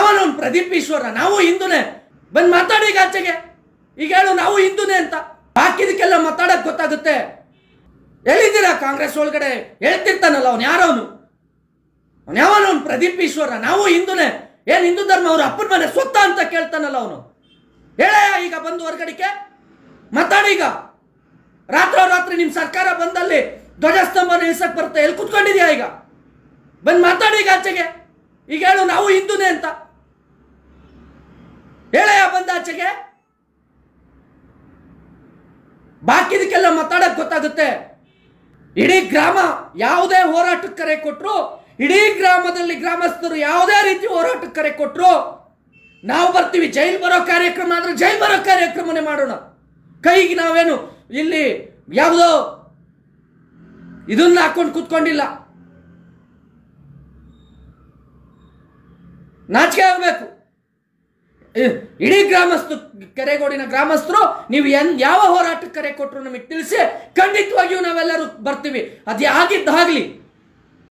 ಅವನು ಪ್ರದೀಪ್ ಈಶ್ವರ ನಾವು ಹಿಂದೂನೇ ಬಂದು ಮಾತಾಡಿ ಈಗ ಆಚೆಗೆ ಈಗ ಹೇಳು ನಾವು ಹಿಂದೂನೇ ಅಂತ ಬಾಕಿದಕ್ಕೆಲ್ಲ ಮಾತಾಡೋಕೆ ಗೊತ್ತಾಗುತ್ತೆ ಹೇಳಿದ್ದೀರಾ ಕಾಂಗ್ರೆಸ್ ಒಳಗಡೆ ಹೇಳ್ತಿರ್ತಾನಲ್ಲ ಅವನು ಯಾರವನು ಅವನು ಯಾವನು ಪ್ರದೀಪ್ ಈಶ್ವರ ನಾವು ಹಿಂದೂನೇ ಏನು ಹಿಂದೂ ಧರ್ಮ ಅವ್ರ ಅಪ್ಪನ ಮನೆ ಸ್ವತ್ತ ಅಂತ ಕೇಳ್ತಾನಲ್ಲ ಅವನು ಹೇಳ ಈಗ ಬಂದು ಹೊರಗಡೆಗೆ ರಾತ್ರೋ ರಾತ್ರಿ ನಿಮ್ಮ ಸರ್ಕಾರ ಬಂದಲ್ಲಿ ಧ್ವಜಸ್ತಂಭ ನಿಲ್ಸಕ್ ಬರುತ್ತೆ ಎಲ್ಲಿ ಕುತ್ಕೊಂಡಿದ್ಯಾ ಈಗ ಬಂದು ಮಾತಾಡಿ ಈಗ ಆಚೆಗೆ ಈಗ ಹೇಳು ನಾವು ಹಿಂದೂನೇ ಅಂತ ಹೇಳಯ್ಯ ಬಂದಾಚೆಗೆ ಆಚೆಗೆ ಬಾಕಿದಕ್ಕೆಲ್ಲ ಮಾತಾಡಕ್ ಗೊತ್ತಾಗುತ್ತೆ ಇಡೀ ಗ್ರಾಮ ಯಾವುದೇ ಹೋರಾಟಕ್ಕೆ ಕರೆ ಕೊಟ್ಟರು ಇಡೀ ಗ್ರಾಮದಲ್ಲಿ ಗ್ರಾಮಸ್ಥರು ಯಾವುದೇ ರೀತಿ ಹೋರಾಟಕ್ಕೆ ಕರೆ ಕೊಟ್ಟರು ನಾವು ಬರ್ತೀವಿ ಜೈಲ್ ಬರೋ ಕಾರ್ಯಕ್ರಮ ಆದರೆ ಜೈಲ್ ಬರೋ ಕಾರ್ಯಕ್ರಮನೇ ಮಾಡೋಣ ಕೈಗೆ ನಾವೇನು ಇಲ್ಲಿ ಯಾವುದೋ ಇದನ್ನ ಹಾಕೊಂಡು ಕೂತ್ಕೊಂಡಿಲ್ಲ ನಾಚಿಕೆ ಆಗಬೇಕು ಇಡೀ ಗ್ರಾಮಸ್ಥರು ಕೆರೆಗೋಡಿನ ಗ್ರಾಮಸ್ಥರು ನೀವು ಎನ್ ಯಾವ ಹೋರಾಟಕ್ಕೆ ಕರೆ ಕೊಟ್ಟರು ನಮಗೆ ತಿಳಿಸಿ ಖಂಡಿತವಾಗಿಯೂ ನಾವೆಲ್ಲರೂ ಬರ್ತೀವಿ ಅದು ಆಗಿದ್ದಾಗಲಿ